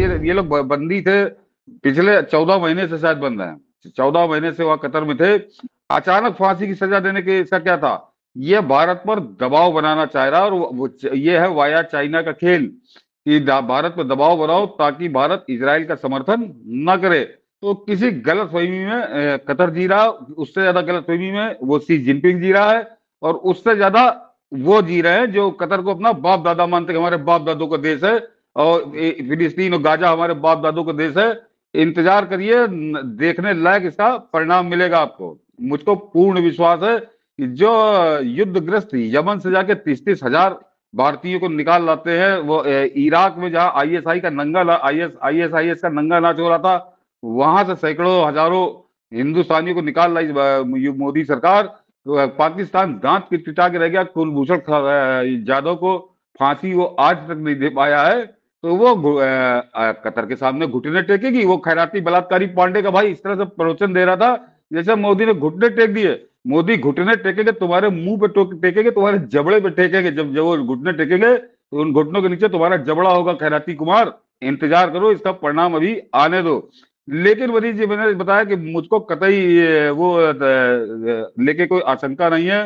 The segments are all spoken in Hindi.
ये ये लोग बंदी थे पिछले चौदह महीने से शायद बंद है चौदह महीने से वह कतर में थे अचानक फांसी की सजा देने के इसका क्या था ये भारत पर दबाव बनाना चाह रहा और वो ये है वाया चाइना का खेल कि भारत पर दबाव बनाओ ताकि भारत इसराइल का समर्थन न करे तो किसी गलत फहमी में कतर जी रहा उससे ज्यादा गलत फहमी में वो सी जिनपिंग जी रहा है और उससे ज्यादा वो जी रहे हैं जो कतर को अपना बाप दादा मानते हमारे बाप दादों का देश है और फिलिस्तीन और गाजा हमारे बाप दादों का देश है इंतजार करिए देखने लायक इसका परिणाम मिलेगा आपको मुझको पूर्ण विश्वास है कि जो युद्धग्रस्त यमन से जाके तीस तीस हजार भारतीयों को निकाल लाते हैं वो इराक में जहाँ आईएसआई का नंगा आईएस आईएस आईएस का नंगा नाच हो रहा था वहां से सैकड़ों हजारों हिंदुस्तानियों को निकाल लाई मोदी सरकार तो पाकिस्तान दांत की टिटा के रह गया कुलभूषण जादव को फांसी वो आज तक नहीं दे पाया है तो वो कतर के सामने घुटने टेकेगी वो खैराती बलात्कारी पांडे का भाई इस तरह से प्रवचन दे रहा था जैसे मोदी ने घुटने टेक दिए मोदी घुटने टेकेंगे तुम्हारे मुंह पे टेकेंगे तुम्हारे जबड़े पे टेकेंगे जब जब वो घुटने टेकेंगे तो उन घुटनों के नीचे तुम्हारा जबड़ा होगा खैराती कुमार इंतजार करो इसका परिणाम अभी आने दो लेकिन वनीत जी मैंने बताया कि मुझको कतई वो लेके कोई आशंका नहीं है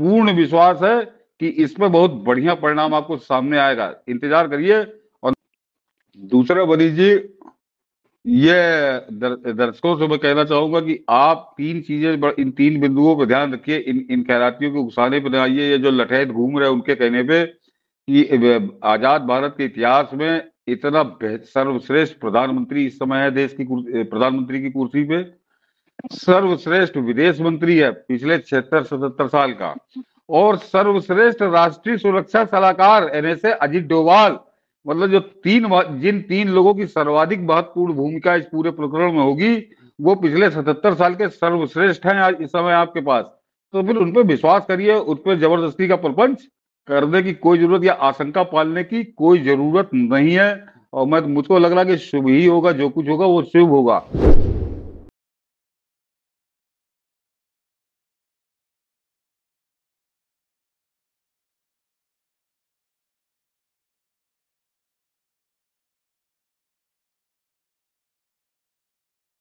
पूर्ण विश्वास है कि इसमें बहुत बढ़िया परिणाम आपको सामने आएगा इंतजार करिए दूसरा बनी जी ये दर, दर्शकों से मैं कहना चाहूंगा कि आप तीन चीजें इन तीन बिंदुओं पर ध्यान रखिए इन इन खैरातियों के घुसाने पर आइए ये जो लठैत घूम रहे हैं उनके कहने पे कि आजाद भारत के इतिहास में इतना सर्वश्रेष्ठ प्रधानमंत्री इस समय है देश की प्रधानमंत्री की कुर्सी पे सर्वश्रेष्ठ विदेश मंत्री है पिछले छिहत्तर सतहत्तर साल का और सर्वश्रेष्ठ राष्ट्रीय सुरक्षा सलाहकार एनएसए अजीत डोवाल मतलब जो तीन जिन तीन लोगों की सर्वाधिक महत्वपूर्ण भूमिका इस पूरे प्रकरण में होगी वो पिछले सतहत्तर साल के सर्वश्रेष्ठ हैं आज इस समय आपके पास तो फिर उन पर विश्वास करिए उन पर जबरदस्ती का प्रपंच करने की कोई जरूरत या आशंका पालने की कोई जरूरत नहीं है और मैं मुझको लग रहा कि शुभ ही होगा जो कुछ होगा वो शुभ होगा